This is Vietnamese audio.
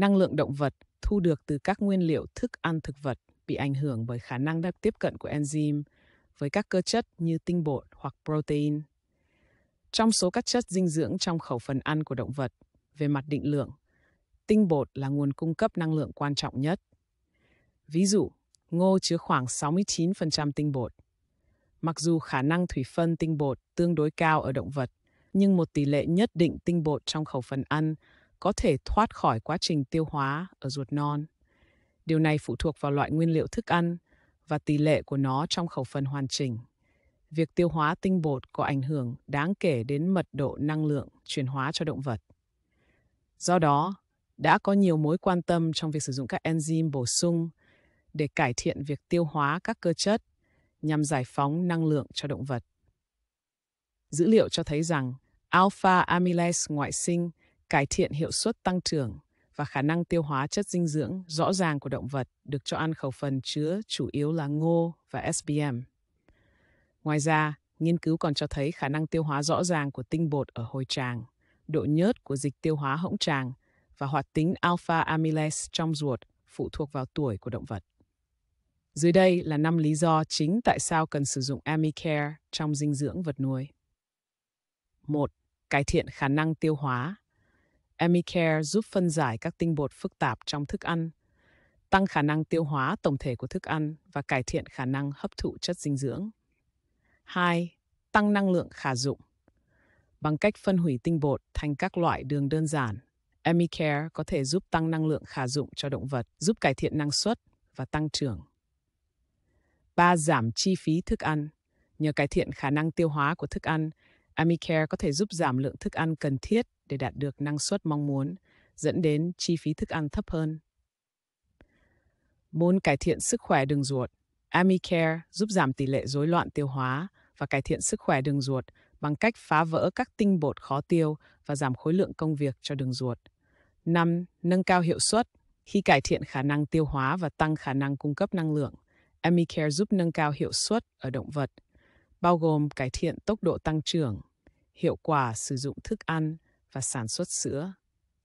năng lượng động vật thu được từ các nguyên liệu thức ăn thực vật bị ảnh hưởng bởi khả năng đáp tiếp cận của enzyme với các cơ chất như tinh bột hoặc protein. Trong số các chất dinh dưỡng trong khẩu phần ăn của động vật, về mặt định lượng, tinh bột là nguồn cung cấp năng lượng quan trọng nhất. Ví dụ, ngô chứa khoảng 69% tinh bột. Mặc dù khả năng thủy phân tinh bột tương đối cao ở động vật, nhưng một tỷ lệ nhất định tinh bột trong khẩu phần ăn có thể thoát khỏi quá trình tiêu hóa ở ruột non. Điều này phụ thuộc vào loại nguyên liệu thức ăn và tỷ lệ của nó trong khẩu phần hoàn chỉnh. Việc tiêu hóa tinh bột có ảnh hưởng đáng kể đến mật độ năng lượng chuyển hóa cho động vật. Do đó, đã có nhiều mối quan tâm trong việc sử dụng các enzyme bổ sung để cải thiện việc tiêu hóa các cơ chất nhằm giải phóng năng lượng cho động vật. Dữ liệu cho thấy rằng alpha amylase ngoại sinh cải thiện hiệu suất tăng trưởng và khả năng tiêu hóa chất dinh dưỡng rõ ràng của động vật được cho ăn khẩu phần chứa chủ yếu là ngô và SBM. Ngoài ra, nghiên cứu còn cho thấy khả năng tiêu hóa rõ ràng của tinh bột ở hồi tràng, độ nhớt của dịch tiêu hóa hỗng tràng và hoạt tính alpha amylase trong ruột phụ thuộc vào tuổi của động vật. Dưới đây là 5 lý do chính tại sao cần sử dụng Amicare trong dinh dưỡng vật nuôi. 1. Cải thiện khả năng tiêu hóa Amicare giúp phân giải các tinh bột phức tạp trong thức ăn, tăng khả năng tiêu hóa tổng thể của thức ăn và cải thiện khả năng hấp thụ chất dinh dưỡng. 2. Tăng năng lượng khả dụng. Bằng cách phân hủy tinh bột thành các loại đường đơn giản, Amicare có thể giúp tăng năng lượng khả dụng cho động vật, giúp cải thiện năng suất và tăng trưởng. 3. Giảm chi phí thức ăn. Nhờ cải thiện khả năng tiêu hóa của thức ăn, Amicare có thể giúp giảm lượng thức ăn cần thiết để đạt được năng suất mong muốn, dẫn đến chi phí thức ăn thấp hơn. Muốn cải thiện sức khỏe đường ruột, Amicare giúp giảm tỷ lệ rối loạn tiêu hóa và cải thiện sức khỏe đường ruột bằng cách phá vỡ các tinh bột khó tiêu và giảm khối lượng công việc cho đường ruột. 5. Nâng cao hiệu suất. Khi cải thiện khả năng tiêu hóa và tăng khả năng cung cấp năng lượng, Amicare giúp nâng cao hiệu suất ở động vật, bao gồm cải thiện tốc độ tăng trưởng, hiệu quả sử dụng thức ăn và sản xuất sữa